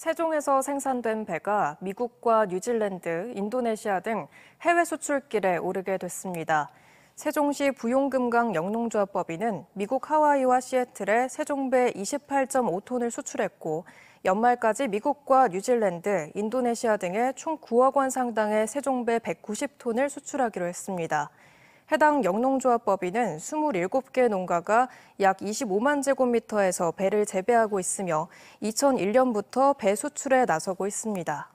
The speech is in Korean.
세종에서 생산된 배가 미국과 뉴질랜드, 인도네시아 등 해외 수출길에 오르게 됐습니다. 세종시 부용금강 영농조합법인은 미국 하와이와 시애틀에 세종배 28.5톤을 수출했고 연말까지 미국과 뉴질랜드, 인도네시아 등에 총 9억 원 상당의 세종배 190톤을 수출하기로 했습니다. 해당 영농조합법인은 27개 농가가 약 25만 제곱미터에서 배를 재배하고 있으며 2001년부터 배 수출에 나서고 있습니다.